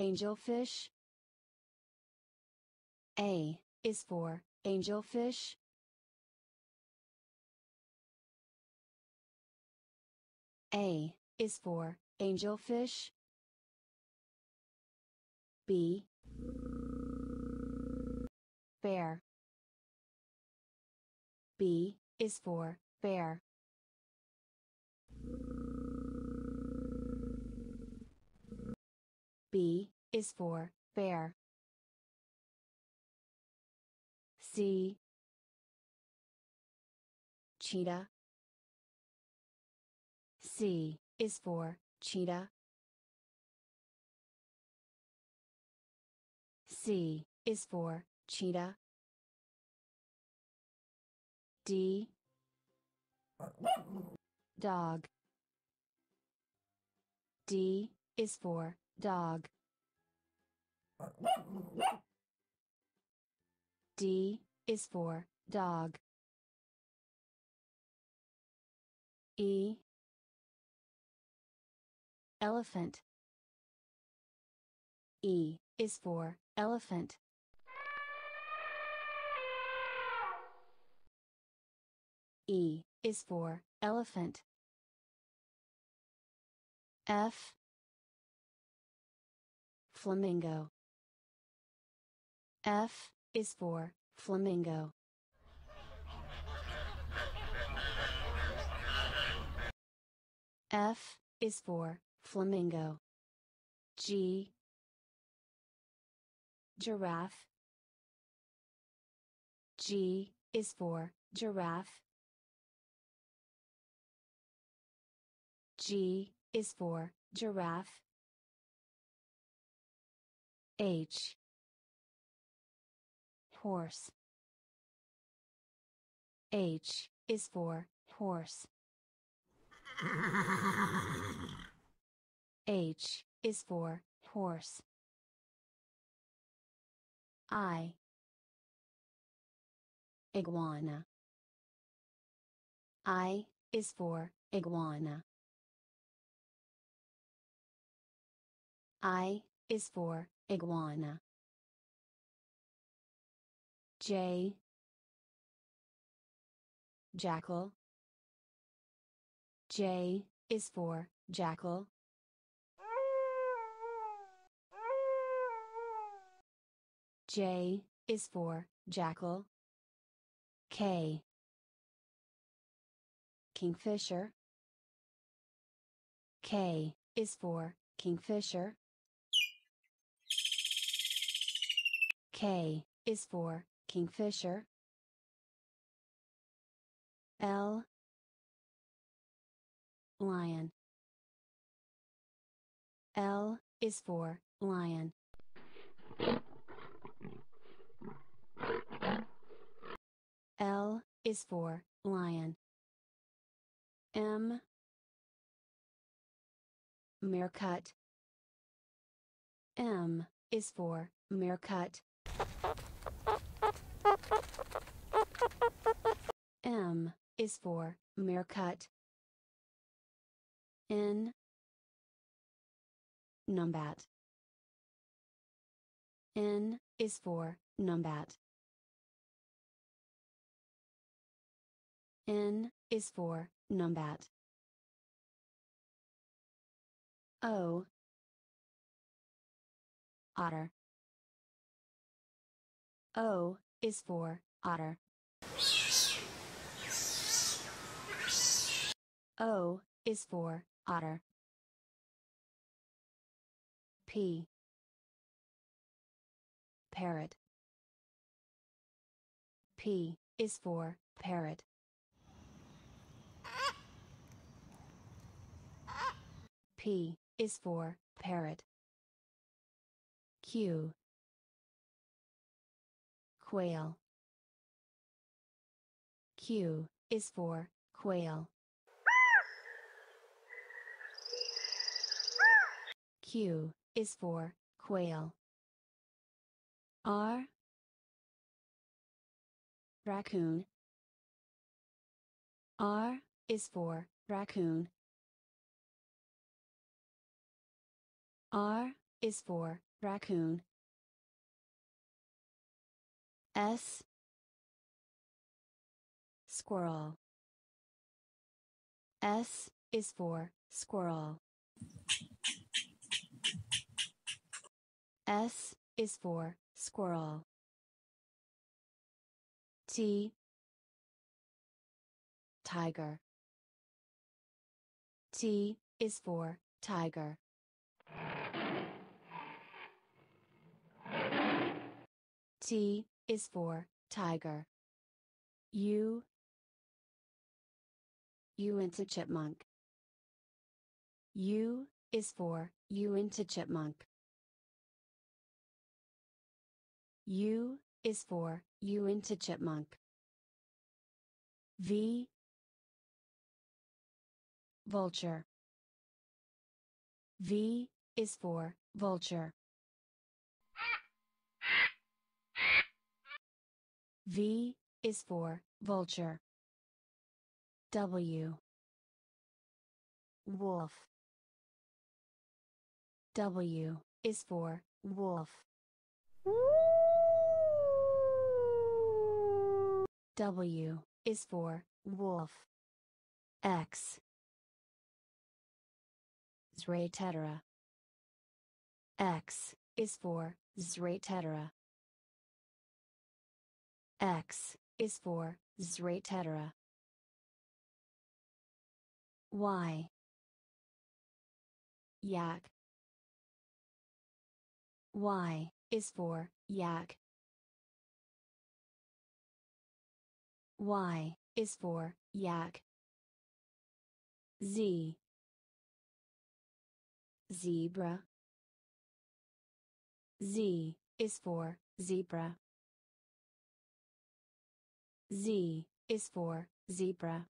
Angelfish A is for angelfish A is for angelfish B bear B is for bear B is for bear. C cheetah. C is for cheetah. C is for cheetah. D dog. D is for Dog. D is for dog. E. Elephant. E is for elephant. E is for elephant. F Flamingo. F is for flamingo. F is for flamingo. G giraffe. G is for giraffe. G is for giraffe. H horse H is for horse H is for horse I iguana I is for iguana I is for Iguana J Jackal J is for Jackal J is for Jackal K Kingfisher K is for Kingfisher K, is for, Kingfisher. L Lion L is for, Lion. L is for, Lion. M Meerkat M is for, Meerkat. is for mere in numbat n is for numbat n is for numbat o otter o is for otter O, is for, otter. P. Parrot. P, is for, parrot. P, is for, parrot. Q. Quail. Q, is for, quail. Q, is for, quail. R Raccoon R is for, raccoon. R is for, raccoon. S Squirrel S is for, squirrel. S, is for, squirrel. T, tiger. T, is for, tiger. T, is for, tiger. U, U into chipmunk. U, is for, U into chipmunk. U, is for, you into chipmunk. V Vulture V is for vulture. V is for vulture. W Wolf W is for wolf. W, is for, wolf. X. Zratetera. X, is for, Zratetera. X, is for, Zratetera. Y. Yak. Y, is for, yak. Y is for yak. Z zebra. Z is for zebra. Z is for zebra.